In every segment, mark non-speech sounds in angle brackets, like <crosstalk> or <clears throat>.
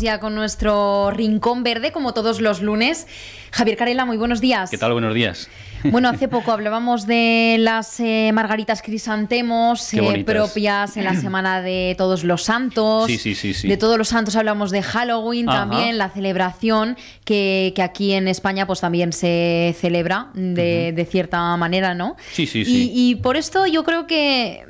ya con nuestro rincón verde, como todos los lunes. Javier Carela, muy buenos días. ¿Qué tal? Buenos días. Bueno, hace <laughs> poco hablábamos de las eh, margaritas crisantemos eh, propias en la <clears throat> semana de Todos los Santos. Sí, sí, sí, De Todos los Santos hablamos de Halloween también, la celebración que, aquí en España pues también se celebra de, cierta manera, ¿no? Sí, sí, sí. Y, y por esto yo creo que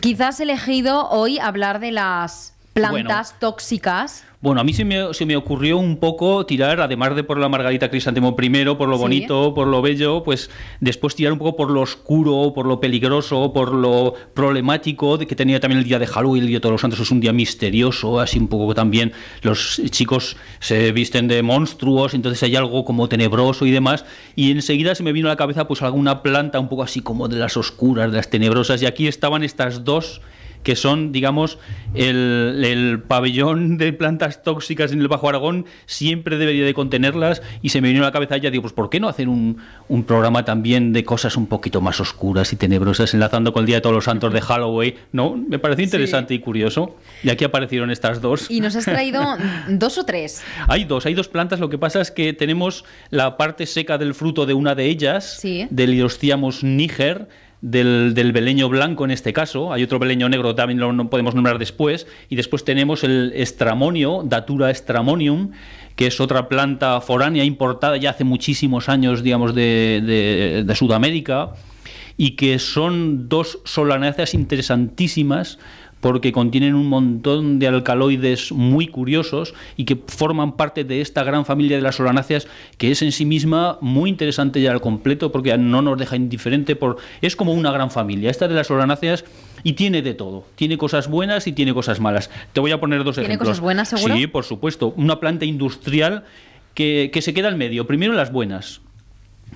quizás he elegido hoy hablar de las plantas tóxicas. Bueno, a mí se me, se me, ocurrió un poco tirar, además de por la margarita crisantemo primero, por lo bonito, por lo bello, pues después tirar un poco por lo oscuro, por lo peligroso, por lo problemático, que tenía también el día de Halloween, el día de todos los santos, es un día misterioso, así un poco también los chicos se visten de monstruos, entonces hay algo como tenebroso y demás, y enseguida se me vino a la cabeza pues alguna planta un poco así como de las oscuras, de las tenebrosas, y aquí estaban estas dos que son, digamos, el, pabellón de plantas tóxicas en el Bajo Aragón, siempre debería de contenerlas y se me vino a la cabeza ya, digo, pues ¿por qué no hacer un, programa también de cosas un poquito más oscuras y tenebrosas, enlazando con el Día de Todos los Santos de Halloween? No, me pareció interesante y curioso. Y aquí aparecieron estas dos. Y nos has traído <laughs> dos o tres. Hay dos, hay dos plantas, lo que pasa es que tenemos la parte seca del fruto de una de ellas, del Iostíamos niger, del, del, beleño blanco en este caso, hay otro beleño negro también lo podemos nombrar después, y después tenemos el estramonio, Datura estramonium, que es otra planta foránea importada ya hace muchísimos años, digamos, de, de Sudamérica, y que son dos solanáceas interesantísimas porque contienen un montón de alcaloides muy curiosos y que forman parte de esta gran familia de las solanáceas que es en sí misma muy interesante ya al completo porque no nos deja indiferente por es como una gran familia esta de las solanáceas y tiene de todo tiene cosas buenas y tiene cosas malas te voy a poner dos ejemplos. ¿Tiene cosas buenas seguro sí por supuesto una planta industrial que, que se queda al medio primero las buenas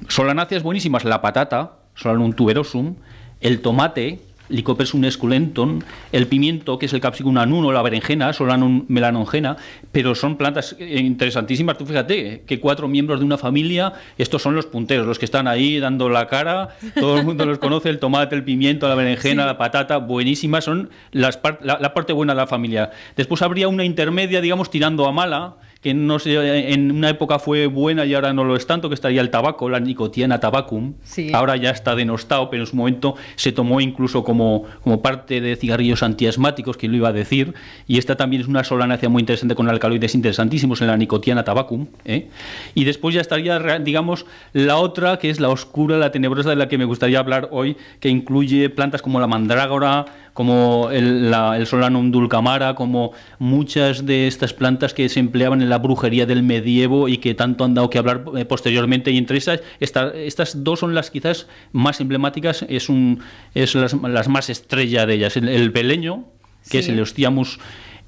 solanáceas buenísimas la patata solanum tuberosum, el tomate, Licopersum esculentum, el pimiento, que es el capsicum anuno, la berenjena, solanum melanongena, pero son plantas eh, interesantísimas. Tú fíjate que cuatro miembros de una familia, estos son los punteros, los que están ahí dando la cara, todo el mundo los conoce, el tomate, el pimiento, la berenjena, la patata, buenísimas, son las la, parte buena de la familia. Después habría una intermedia, digamos, tirando a mala, que no sé, en una época fue buena y ahora no lo es tanto, que estaría el tabaco, la nicotiana tabacum. Ahora ya está denostado, pero en su momento se tomó incluso como, como parte de cigarrillos antiasmáticos, que lo iba a decir. Y esta también es una solanácea muy interesante con alcaloides interesantísimos en la nicotiana tabacum. ¿eh? Y después ya estaría, digamos, la otra, que es la oscura, la tenebrosa, de la que me gustaría hablar hoy, que incluye plantas como la mandrágora, como el, la, el Solanum dulcamara, como muchas de estas plantas que se empleaban en la brujería del medievo y que tanto han dado que hablar eh, posteriormente. Y entre esas, estas dos son las quizás más emblemáticas, es, un, es las, más estrella de ellas. El, el que es el Ostiamus.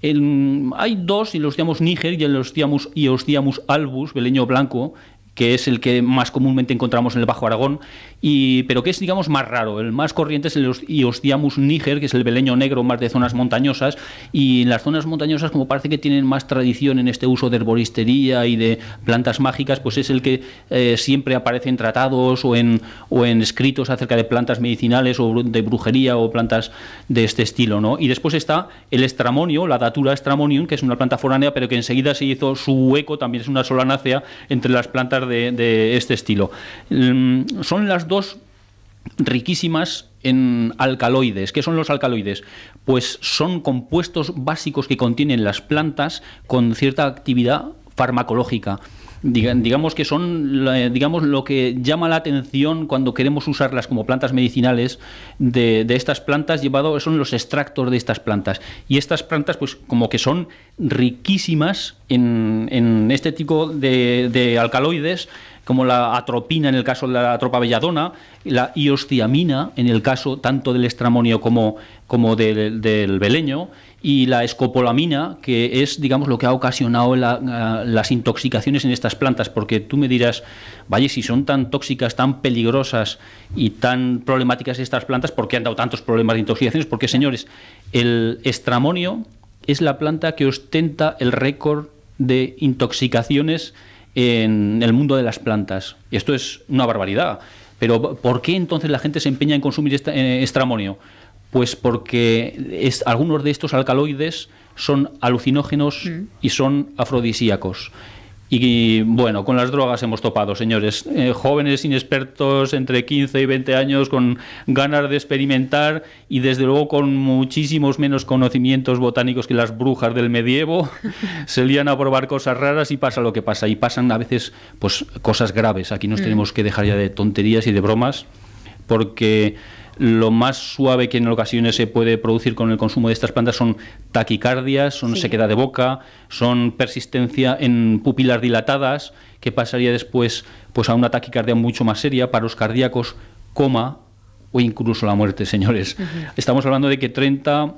hay dos, y los Ostiamus niger y el Ostiamus, y Ostiamus albus, beleño blanco, que es el que más comúnmente encontramos en el Bajo Aragón, y, pero que es, digamos, más raro. El más corriente es el Iostiamus níger, que es el beleño negro más de zonas montañosas, y en las zonas montañosas, como parece que tienen más tradición en este uso de herboristería y de plantas mágicas, pues es el que eh, siempre aparece en tratados o en, o en escritos acerca de plantas medicinales o de brujería o plantas de este estilo. ¿no? Y después está el estramonio, la datura estramonium, que es una planta foránea, pero que enseguida se hizo su hueco, también es una solanácea, entre las plantas de, de este estilo. Mm, son las dos riquísimas en alcaloides. ¿Qué son los alcaloides? Pues son compuestos básicos que contienen las plantas con cierta actividad farmacológica digamos que son digamos, lo que llama la atención cuando queremos usarlas como plantas medicinales de, estas plantas, llevado son los extractos de estas plantas. Y estas plantas, pues como que son riquísimas en, este tipo de, de alcaloides como la atropina en el caso de la tropa belladona, la iostiamina en el caso tanto del estramonio como, como del, del beleño, y la escopolamina, que es, digamos, lo que ha ocasionado ah, las intoxicaciones en estas plantas, porque tú me dirás, vaya, si son tan tóxicas, tan peligrosas y tan problemáticas estas plantas, ¿por qué han dado tantos problemas de intoxicaciones? Porque, señores, el estramonio es la planta que ostenta el récord de intoxicaciones en el mundo de las plantas. Y esto es una barbaridad. Pero ¿por qué entonces la gente se empeña en consumir este estramonio? Pues porque algunos de estos alcaloides son alucinógenos mm. y son afrodisíacos. Y bueno, con las drogas hemos topado, señores. Eh, jóvenes inexpertos entre 15 y 20 años con ganas de experimentar y desde luego con muchísimos menos conocimientos botánicos que las brujas del medievo. <laughs> Se lían a probar cosas raras y pasa lo que pasa. Y pasan a veces pues cosas graves. Aquí nos mm. tenemos que dejar ya de tonterías y de bromas porque lo más suave que en ocasiones se puede producir con el consumo de estas plantas son taquicardias, son sequedad de boca, son persistencia en pupilas dilatadas, que pasaría después pues, a una taquicardia mucho más seria, para los cardíacos, coma o incluso la muerte, señores. Estamos hablando de que 30,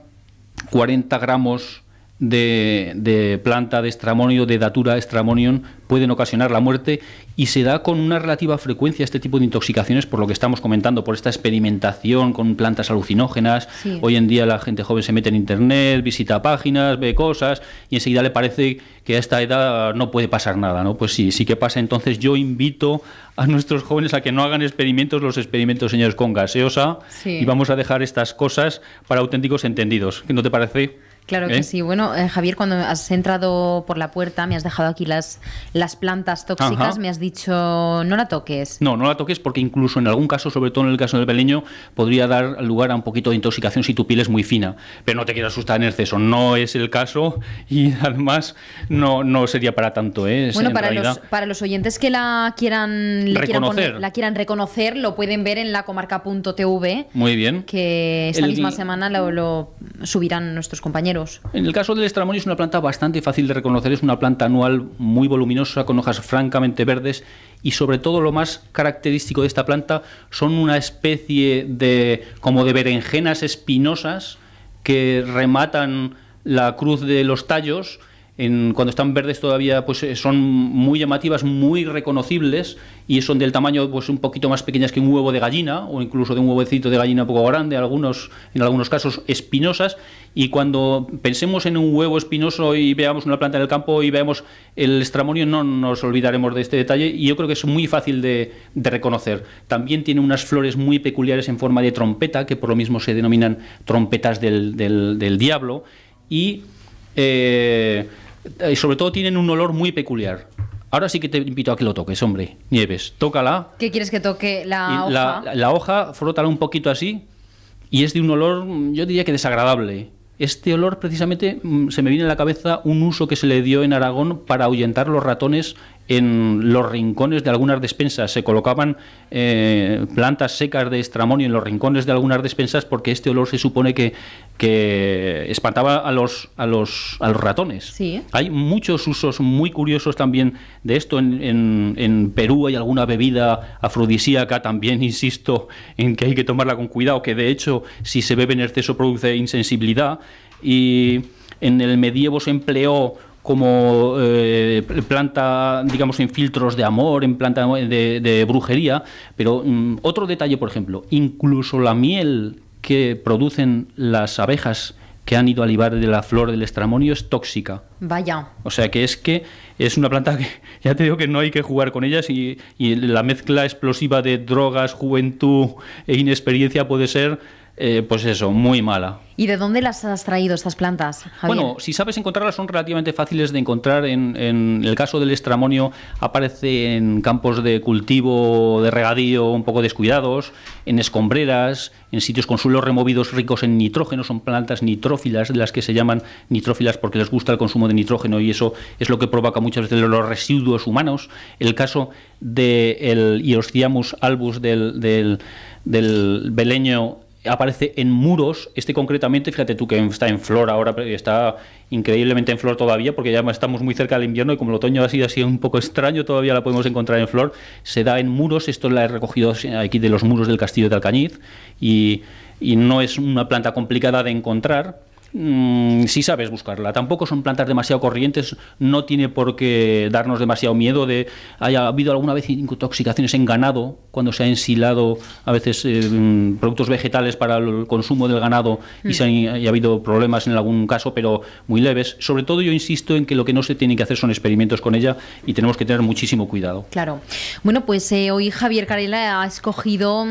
40 gramos de, planta de estramonio, de datura estramonium, pueden ocasionar la muerte y se da con una relativa frecuencia este tipo de intoxicaciones por lo que estamos comentando, por esta experimentación con plantas alucinógenas. Hoy en día la gente joven se mete en internet, visita páginas, ve cosas y enseguida le parece que a esta edad no puede pasar nada, ¿no? Pues sí, sí que pasa. Entonces yo invito a nuestros jóvenes a que no hagan experimentos, los experimentos, señores, con gaseosa y vamos a dejar estas cosas para auténticos entendidos. ¿Qué no te parece? Claro que ¿Eh? sí. Bueno, eh, Javier, cuando has entrado por la puerta, me has dejado aquí las, las plantas tóxicas, me has dicho, no la toques. No, no la toques porque incluso en algún caso, sobre todo en el caso del peleño, podría dar lugar a un poquito de intoxicación si tu piel es muy fina. Pero no te quiero asustar en exceso, no es el caso y <laughs> además no, no sería para tanto. ¿eh? Bueno, para los, para los oyentes que la quieran, reconocer. la quieran reconocer, lo pueden ver en la Muy bien. Que esta misma semana lo subirán nuestros compañeros. En el caso del estramonio es una planta bastante fácil de reconocer, es una planta anual muy voluminosa, con hojas francamente verdes y sobre todo lo más característico de esta planta son una especie de como de berenjenas espinosas que rematan la cruz de los tallos cuando están verdes todavía pues eh, son muy llamativas, muy reconocibles y son del tamaño pues un poquito más pequeñas que un huevo de gallina o incluso de un huevecito de gallina poco grande, algunos en algunos casos espinosas y cuando pensemos en un huevo espinoso y veamos una planta en el campo y veamos el estramonio no nos olvidaremos de este detalle y yo creo que es muy fácil de, reconocer. También tiene unas flores muy peculiares en forma de trompeta que por lo mismo se denominan trompetas del, diablo y eh, eh, sobre todo tienen un olor muy peculiar. Ahora sí que te invito a que lo toques, hombre. Nieves, tócala. ¿Qué quieres que toque? La hoja. La, hoja, frótala un poquito así. Y es de un olor, yo diría que desagradable. Este olor, precisamente, mm, se me viene a la cabeza un uso que se le dio en Aragón para ahuyentar los ratones en los rincones de algunas despensas. Se colocaban eh, plantas secas de estramonio en los rincones de algunas despensas porque este olor se supone que, que espantaba a los, a los, ratones. Hay muchos usos muy curiosos también de esto. En, en, Perú hay alguna bebida afrodisíaca también, <laughs> insisto, en que hay que tomarla con cuidado, que de hecho si se bebe en exceso produce insensibilidad. Y en el medievo se empleó como eh, planta, digamos, en filtros de amor, en planta de, brujería. Pero mm, otro detalle, por ejemplo, incluso la miel que producen las abejas que han ido a libar de la flor del estramonio es tóxica. Vaya. O sea que es que es una planta que <laughs> ya te digo que no hay que jugar con ellas y, y la mezcla explosiva de drogas, juventud e inexperiencia puede ser eh, pues eso, muy mala. ¿Y de dónde las has traído estas plantas? Javier? Bueno, si sabes encontrarlas son relativamente fáciles de encontrar. En, el caso del estramonio aparece en campos de cultivo, de regadío un poco descuidados, en escombreras, en sitios con suelos removidos ricos en nitrógeno. Son plantas nitrófilas, de las que se llaman nitrófilas porque les gusta el consumo de nitrógeno y eso es lo que provoca muchas veces los residuos humanos. El caso del de albus del, del, del beleño aparece en muros, este concretamente, fíjate tú que está en flor ahora, está increíblemente en flor todavía, porque ya estamos muy cerca del invierno y como el otoño ha sido así un poco extraño, todavía la podemos encontrar en flor, se da en muros, esto la he recogido aquí de los muros del castillo de Alcañiz, y, y no es una planta complicada de encontrar, Mm, sí si sabes buscarla. Tampoco son plantas demasiado corrientes, no tiene por qué darnos demasiado miedo de haya habido alguna vez intoxicaciones en ganado, cuando se ha ensilado a veces eh, mm, productos vegetales para el consumo del ganado y, mm. ha habido problemas en algún caso, pero muy leves. Sobre todo yo insisto en que lo que no se tiene que hacer son experimentos con ella y tenemos que tener muchísimo cuidado. Claro. Bueno, pues eh, hoy Javier Carela ha escogido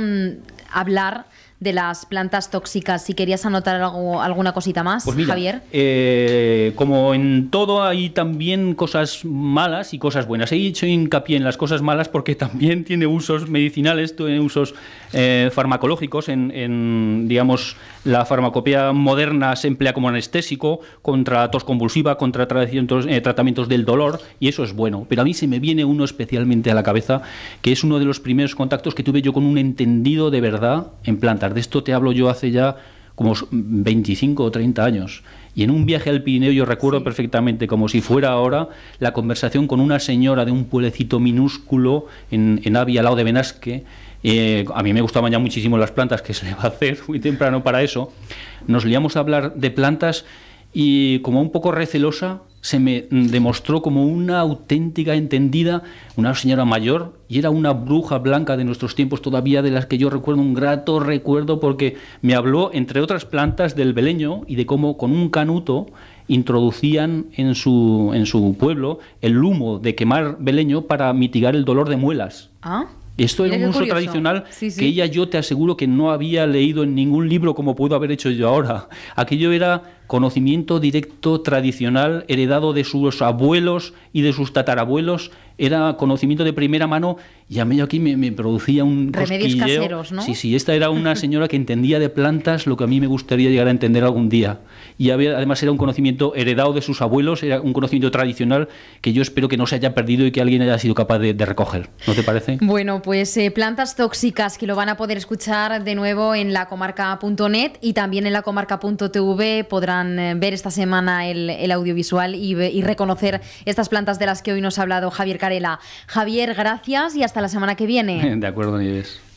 hablar de las plantas tóxicas. Si querías anotar algo, alguna cosita más, pues Javier. Eh, como en todo hay también cosas malas y cosas buenas. He hecho hincapié en las cosas malas porque también <laughs> tiene usos medicinales, tiene usos eh, farmacológicos. En, digamos, la farmacopea moderna se emplea como anestésico contra tos convulsiva, contra eh, tratamientos del dolor y eso es bueno. Pero a mí se me viene uno especialmente a la cabeza que es uno de los primeros contactos que tuve yo con un entendido de verdad en plantas de esto te hablo yo hace ya como 25 o 30 años. Y en un viaje al Pirineo yo recuerdo perfectamente, como si fuera ahora, la conversación con una señora de un pueblecito minúsculo en, en Avia, de Benasque. Eh, a mí me gustaban ya muchísimo las plantas, que se le va a hacer muy temprano para eso. Nos liamos a hablar de plantas y como un poco recelosa, se me demostró como una auténtica entendida, una señora mayor, y era una bruja blanca de nuestros tiempos todavía, de las que yo recuerdo un grato recuerdo, porque me habló, entre otras plantas, del beleño y de cómo con un canuto introducían en su, en su pueblo el humo de quemar beleño para mitigar el dolor de muelas. ¿Ah? Esto es un uso tradicional que ella yo te aseguro que no había leído en ningún libro como puedo haber hecho yo ahora. Aquello era conocimiento directo tradicional heredado de sus abuelos y de sus tatarabuelos, era conocimiento de primera mano y a mí aquí me, producía un Remedios caseros, ¿no? Sí, sí, esta era una señora que entendía de plantas lo que a mí me gustaría llegar a entender algún día. Y además era un conocimiento heredado de sus abuelos, era un conocimiento tradicional que yo espero que no se haya perdido y que alguien haya sido capaz de, recoger. ¿No te parece? Bueno, pues eh, plantas tóxicas que lo van a poder escuchar de nuevo en lacomarca.net y también en lacomarca.tv podrán eh, ver esta semana el, audiovisual y, y reconocer estas plantas de las que hoy nos ha hablado Javier Carela. Javier, gracias y hasta la semana que viene. <laughs> De acuerdo, Nieves.